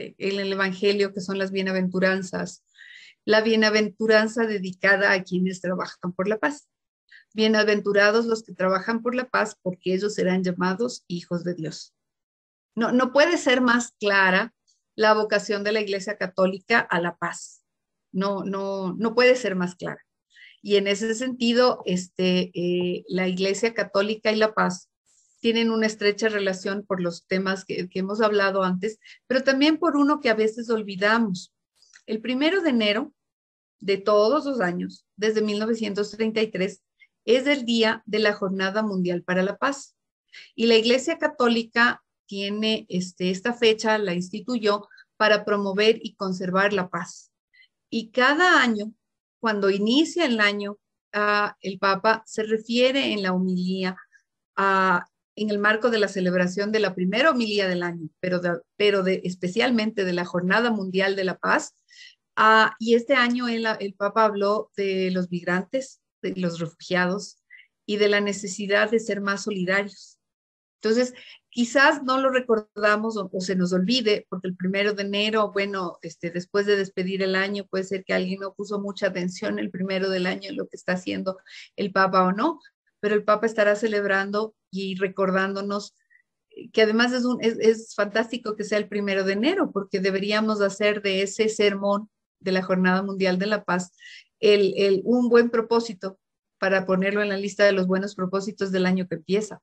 en este, el Evangelio, que son las bienaventuranzas. La bienaventuranza dedicada a quienes trabajan por la paz. Bienaventurados los que trabajan por la paz, porque ellos serán llamados hijos de Dios. No, no puede ser más clara la vocación de la Iglesia Católica a la paz. No, no, no puede ser más clara. Y en ese sentido, este, eh, la Iglesia Católica y la paz tienen una estrecha relación por los temas que, hemos hablado antes, pero también por uno que a veces olvidamos. El primero de enero de todos los años, desde 1933, es el día de la Jornada Mundial para la Paz. Y la Iglesia Católica tiene este, esta fecha, la instituyó para promover y conservar la paz. Y cada año, cuando inicia el año, ah, el Papa se refiere en la homilía a en el marco de la celebración de la primera homilía del año, pero, pero de, especialmente de la Jornada Mundial de la Paz. Ah, y este año el, Papa habló de los migrantes, de los refugiados y de la necesidad de ser más solidarios. Entonces, quizás no lo recordamos o, se nos olvide, porque el primero de enero, bueno, este, después de despedir el año, puede ser que alguien no puso mucha atención el primero del año en lo que está haciendo el Papa o no, pero el Papa estará celebrando y recordándonos eh, que además es, un, fantástico que sea el primero de enero, porque deberíamos hacer de ese sermón de la Jornada Mundial de la Paz el, un buen propósito para ponerlo en la lista de los buenos propósitos del año que empieza.